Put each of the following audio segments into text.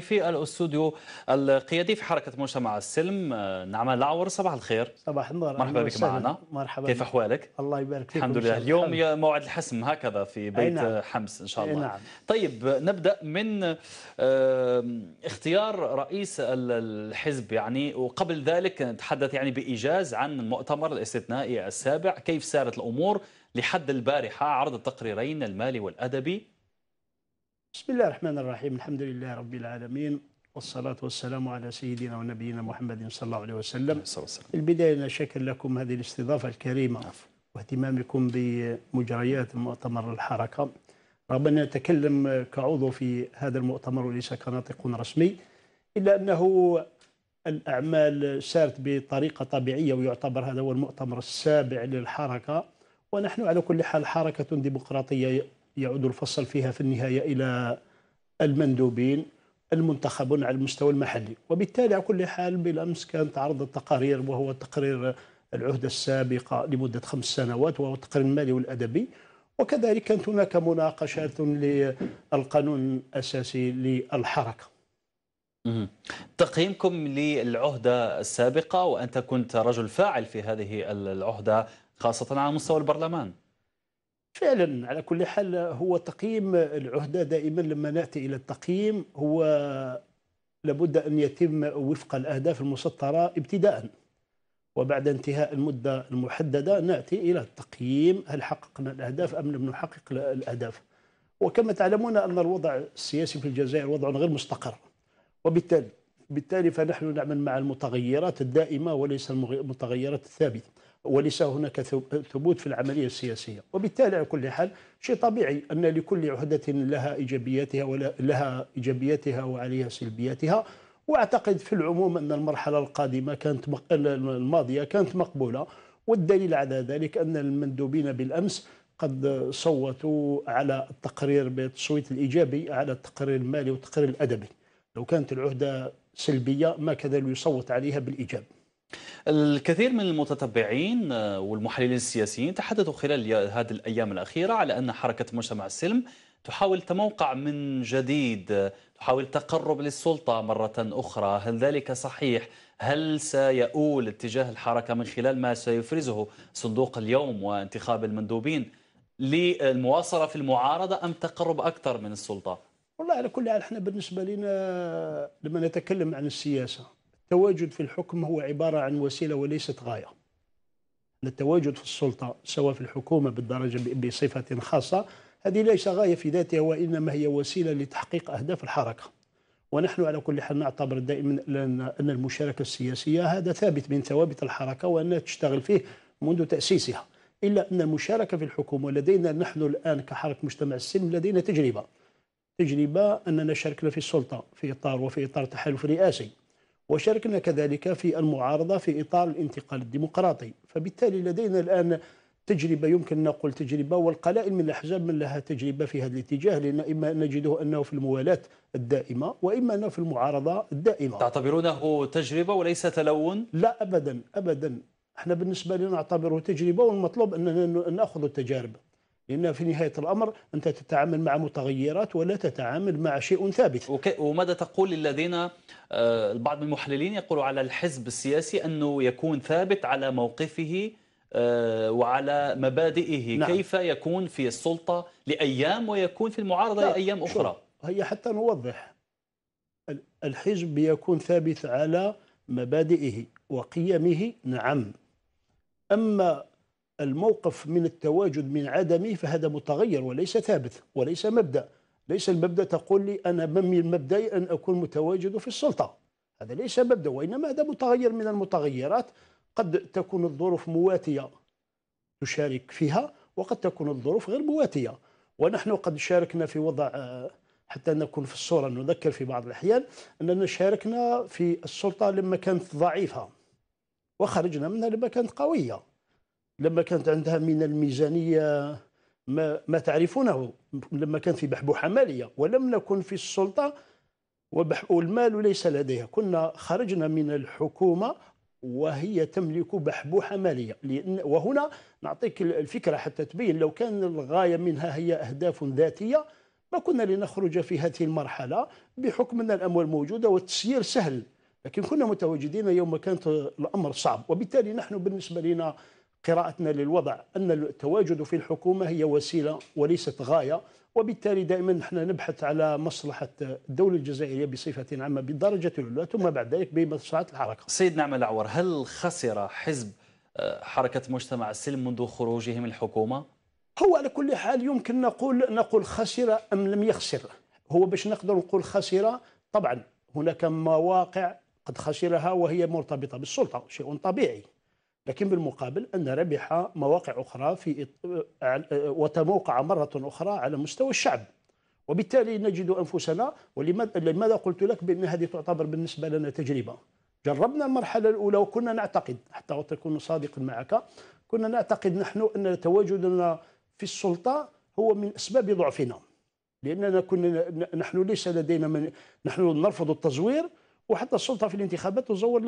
في الاستوديو القيادي في حركه مجتمع السلم آه، نعمان العور صباح الخير صباح النور مرحبا بك معنا مرحبا كيف احوالك الله يبارك فيك الحمد لله اليوم الحمد. موعد الحسم هكذا في بيت نعم. حمص ان شاء الله نعم. طيب نبدا من آه، اختيار رئيس الحزب يعني وقبل ذلك نتحدث يعني بايجاز عن المؤتمر الاستثنائي السابع كيف سارت الامور لحد البارحه عرض التقريرين المالي والادبي بسم الله الرحمن الرحيم الحمد لله رب العالمين والصلاة والسلام على سيدنا ونبينا محمد صلى الله عليه وسلم البداية أنا شاكر لكم هذه الاستضافة الكريمة واهتمامكم بمجريات مؤتمر الحركة رغم أن نتكلم كعضو في هذا المؤتمر وليس كناطق رسمي إلا أنه الأعمال سارت بطريقة طبيعية ويعتبر هذا هو المؤتمر السابع للحركة ونحن على كل حال حركة ديمقراطية يعود الفصل فيها في النهاية إلى المندوبين المنتخبون على المستوى المحلي وبالتالي على كل حال بالأمس كانت عرض التقارير وهو تقرير العهدة السابقة لمدة خمس سنوات وهو التقرير المالي والأدبي وكذلك كانت هناك مناقشات للقانون الأساسي للحركة تقييمكم للعهدة السابقة وأنت كنت رجل فاعل في هذه العهدة خاصة على مستوى البرلمان فعلا على كل حال هو تقييم العهدة دائما لما نأتي إلى التقييم هو لابد أن يتم وفق الأهداف المسطرة ابتداء وبعد انتهاء المدة المحددة نأتي إلى التقييم هل حققنا الأهداف أم لم نحقق الأهداف وكما تعلمون أن الوضع السياسي في الجزائر وضع غير مستقر وبالتالي بالتالي فنحن نعمل مع المتغيرات الدائمة وليس المتغيرات الثابتة وليس هناك ثبوت في العملية السياسية وبالتالي على كل حال شيء طبيعي أن لكل عهدة لها إيجابياتها ولها إيجابياتها وعليها سلبياتها وأعتقد في العموم أن المرحلة القادمة كانت مق... الماضية كانت مقبولة والدليل على ذلك أن المندوبين بالأمس قد صوتوا على التقرير بالتصويت الإيجابي على التقرير المالي والتقرير الأدبي لو كانت العهدة سلبية ما كان يصوت عليها بالإيجاب الكثير من المتتبعين آه، والمحللين السياسيين تحدثوا خلال هذه الأيام الأخيرة على أن حركة مجتمع السلم تحاول تموقع من جديد آه، تحاول تقرب للسلطة مرة أخرى هل ذلك صحيح؟ هل سيؤول اتجاه الحركة من خلال ما سيفرزه صندوق اليوم وانتخاب المندوبين للمواصلة في المعارضة أم تقرب أكثر من السلطة؟ والله على كل حال احنا بالنسبة لنا لما نتكلم عن السياسة التواجد في الحكم هو عبارة عن وسيلة وليست غاية التواجد في السلطة سواء في الحكومة بالدرجة بصفة خاصة هذه ليس غاية في ذاتها وإنما هي وسيلة لتحقيق أهداف الحركة ونحن على كل حال نعتبر دائما أن المشاركة السياسية هذا ثابت من ثوابت الحركة وأنها تشتغل فيه منذ تأسيسها إلا أن المشاركة في الحكومة لدينا نحن الآن كحركة مجتمع السلم لدينا تجربة تجربة أننا شاركنا في السلطة في إطار وفي إطار تحالف رئاسي وشاركنا كذلك في المعارضة في إطار الانتقال الديمقراطي فبالتالي لدينا الآن تجربة يمكن نقول تجربة والقلائل من الأحزاب من لها تجربة في هذا الاتجاه لأن إما نجده أنه في الموالاة الدائمة وإما أنه في المعارضة الدائمة تعتبرونه تجربة وليس تلون؟ لا أبدا أبدا احنا بالنسبة لنا نعتبره تجربة والمطلوب أننا نأخذ التجارب لأن في نهاية الأمر أنت تتعامل مع متغيرات ولا تتعامل مع شيء ثابت وماذا تقول للذين آه، البعض من المحللين يقول على الحزب السياسي أنه يكون ثابت على موقفه آه، وعلى مبادئه نعم. كيف يكون في السلطة لأيام ويكون في المعارضة لأيام أخرى هي حتى نوضح الحزب يكون ثابت على مبادئه وقيمه نعم أما الموقف من التواجد من عدمه فهذا متغير وليس ثابت وليس مبدأ ليس المبدأ تقول لي أنا من مبدأي أن أكون متواجد في السلطة هذا ليس مبدأ وإنما هذا متغير من المتغيرات قد تكون الظروف مواتية تشارك فيها وقد تكون الظروف غير مواتية ونحن قد شاركنا في وضع آه، حتى نكون في الصورة نذكر في بعض الأحيان أننا شاركنا في السلطة لما كانت ضعيفة وخرجنا منها لما كانت قوية لما كانت عندها من الميزانية ما, ما تعرفونه لما كانت في بحبوحة مالية ولم نكن في السلطة والمال ليس لديها كنا خرجنا من الحكومة وهي تملك بحبوحة مالية وهنا نعطيك الفكرة حتى تبين لو كان الغاية منها هي أهداف ذاتية ما كنا لنخرج في هذه المرحلة بحكم أن الأموال موجودة والتسيير سهل لكن كنا متواجدين يوم كانت الأمر صعب وبالتالي نحن بالنسبة لنا قراءتنا للوضع أن التواجد في الحكومة هي وسيلة وليست غاية وبالتالي دائما نحن نبحث على مصلحة الدولة الجزائرية بصفة عامة بالدرجة الأولى ثم بعد ذلك بمصلحة الحركة سيد نعم العور هل خسر حزب آه، حركة مجتمع السلم منذ خروجه من الحكومة؟ هو على كل حال يمكن نقول نقول خسر أم لم يخسر هو باش نقدر نقول خسر طبعا هناك مواقع قد خسرها وهي مرتبطة بالسلطة شيء طبيعي لكن بالمقابل أن ربح مواقع أخرى في وتموقع مرة أخرى على مستوى الشعب وبالتالي نجد أنفسنا ولماذا قلت لك بأن هذه تعتبر بالنسبة لنا تجربة جربنا المرحلة الأولى وكنا نعتقد حتى وتكون صادقا معك كنا نعتقد نحن أن تواجدنا في السلطة هو من أسباب ضعفنا لأننا كنا نحن ليس لدينا من نحن نرفض التزوير وحتى السلطه في الانتخابات تزور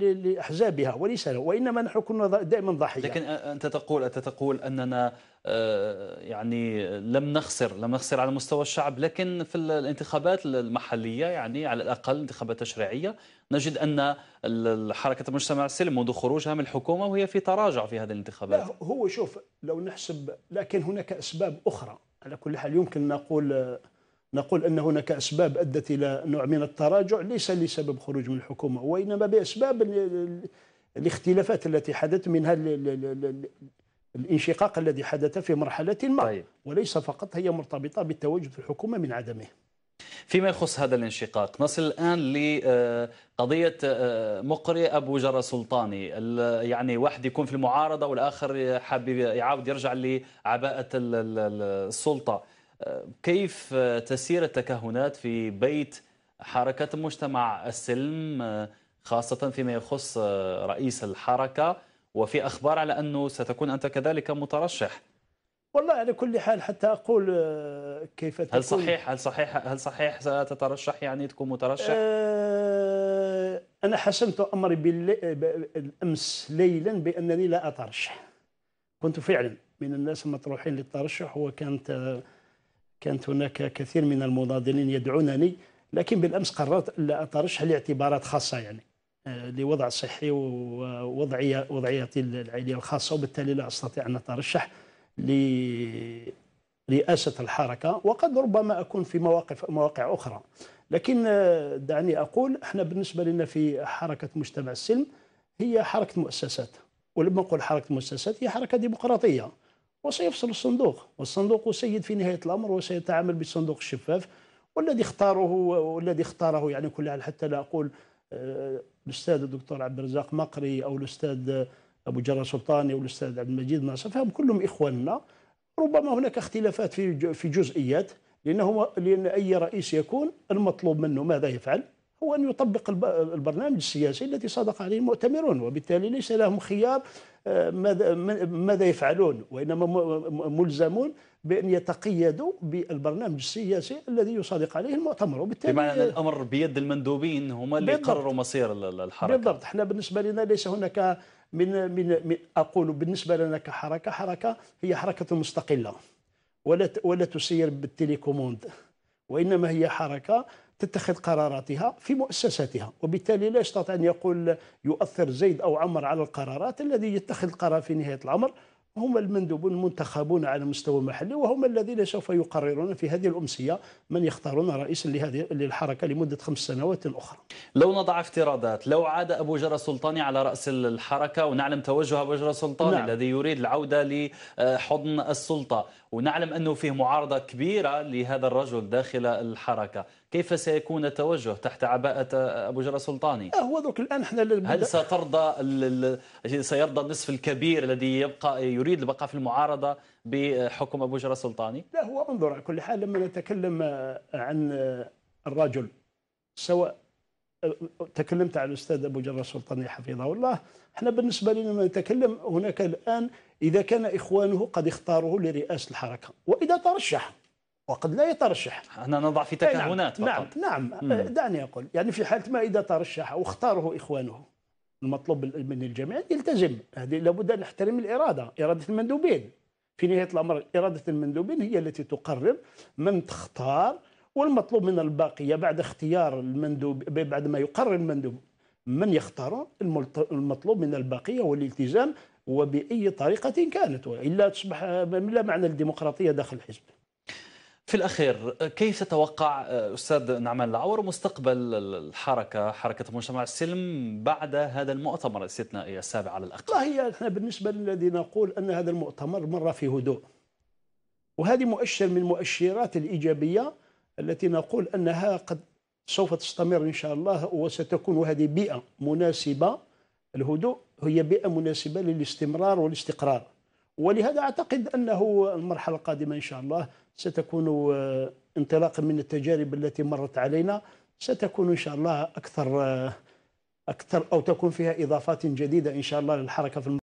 لاحزابها وليس له وانما نحن كنا دائما ضحيه لكن انت تقول انت تقول اننا آه، يعني لم نخسر لم نخسر على مستوى الشعب لكن في الانتخابات المحليه يعني على الاقل انتخابات تشريعيه نجد ان حركه المجتمع السلمي منذ خروجها من الحكومه وهي في تراجع في هذه الانتخابات لا هو شوف لو نحسب لكن هناك اسباب اخرى على كل حال يمكن نقول آه، نقول أن هناك أسباب أدت إلى نوع من التراجع ليس لسبب خروج من الحكومة وإنما بأسباب الاختلافات التي حدثت منها الانشقاق الذي حدث في مرحلة ما طيب. وليس فقط هي مرتبطة بالتواجد في الحكومة من عدمه فيما يخص هذا الانشقاق نصل الآن لقضية آه، آه، مقري أبو جرى سلطاني يعني واحد يكون في المعارضة والآخر حابب يعاود يرجع لعباءة السلطة كيف تسير التكهنات في بيت حركة مجتمع السلم خاصة فيما يخص رئيس الحركة وفي أخبار على أنه ستكون أنت كذلك مترشح والله على كل حال حتى أقول آه، كيف تكون هل صحيح هل صحيح هل صحيح ستترشح يعني تكون مترشح؟ آه، أنا حسمت أمري بالأمس ليلا بأنني لا أترشح كنت فعلا من الناس المطروحين للترشح وكانت كانت هناك كثير من المناضلين يدعونني لكن بالامس قررت لا اترشح لاعتبارات خاصه يعني آه، لوضع صحي ووضعيه وضعيتي العائليه الخاصه وبالتالي لا استطيع ان اترشح لرئاسه الحركه وقد ربما اكون في مواقف مواقع اخرى لكن آه، دعني اقول احنا بالنسبه لنا في حركه مجتمع السلم هي حركه مؤسسات ولما نقول حركه مؤسسات هي حركه ديمقراطيه وسيفصل الصندوق والصندوق سيد في نهاية الأمر وسيتعامل بالصندوق الشفاف والذي اختاره والذي اختاره يعني كل حال حتى لا أقول آه، الأستاذ الدكتور عبد الرزاق مقري أو الأستاذ أبو جرى سلطاني أو الأستاذ عبد المجيد ناصر فهم كلهم إخواننا ربما هناك اختلافات في في جزئيات لأنه لأن أي رئيس يكون المطلوب منه ماذا يفعل هو أن يطبق البرنامج السياسي الذي صادق عليه المؤتمرون وبالتالي ليس لهم خيار آه، ماذا ماذا يفعلون وإنما ملزمون بأن يتقيدوا بالبرنامج السياسي الذي يصادق عليه المؤتمر وبالتالي بمعنى أن الأمر بيد المندوبين هم اللي يقرروا مصير الحركة بالضبط احنا بالنسبة لنا ليس هناك من, من, من أقول بالنسبة لنا كحركة حركة هي حركة مستقلة ولا ولا تسير بالتليكوموند وإنما هي حركة تتخذ قراراتها في مؤسساتها وبالتالي لا يستطيع أن يقول يؤثر زيد أو عمر على القرارات الذي يتخذ القرار في نهاية الأمر هم المندوبون المنتخبون على مستوى محلي وهم الذين سوف يقررون في هذه الأمسية من يختارون رئيسا لهذه للحركة لمدة خمس سنوات أخرى لو نضع افتراضات لو عاد أبو جرى السلطاني على رأس الحركة ونعلم توجه أبو جرى السلطاني نعم. الذي يريد العودة لحضن السلطة ونعلم أنه فيه معارضة كبيرة لهذا الرجل داخل الحركة كيف سيكون التوجه تحت عباءة أبو جرى سلطاني آه، هو دوك الآن احنا هل سترضى سيرضى النصف الكبير الذي يبقى يريد البقاء في المعارضة بحكم أبو جرى سلطاني لا هو انظر على كل حال لما نتكلم عن الرجل سواء تكلمت على الأستاذ أبو جرى سلطاني حفظه الله احنا بالنسبة لنا نتكلم هناك الآن إذا كان إخوانه قد اختاروه لرئاسة الحركة وإذا ترشح وقد لا يترشح أنا نضع في نعم، تكهنات نعم فقط. نعم, مم. أه، دعني أقول يعني في حالة ما إذا ترشح واختاره إخوانه المطلوب من الجميع يلتزم هذه لابد أن نحترم الإرادة إرادة المندوبين في نهاية الأمر إرادة المندوبين هي التي تقرر من تختار والمطلوب من الباقية بعد اختيار المندوب بعد ما يقرر المندوب من يختار المطلوب من الباقية والالتزام وبأي طريقة كانت وإلا تصبح لا معنى الديمقراطية داخل الحزب في الأخير كيف تتوقع أستاذ نعمان العور مستقبل الحركة حركة مجتمع السلم بعد هذا المؤتمر الاستثنائي السابع على الأقل والله احنا بالنسبة للذي نقول أن هذا المؤتمر مر في هدوء وهذه مؤشر من المؤشرات الإيجابية التي نقول أنها قد سوف تستمر إن شاء الله وستكون هذه بيئة مناسبة الهدوء هي بيئة مناسبة للاستمرار والاستقرار ولهذا اعتقد انه المرحله القادمه ان شاء الله ستكون آه، انطلاقا من التجارب التي مرت علينا ستكون ان شاء الله اكثر آه، اكثر او تكون فيها اضافات جديده ان شاء الله للحركه في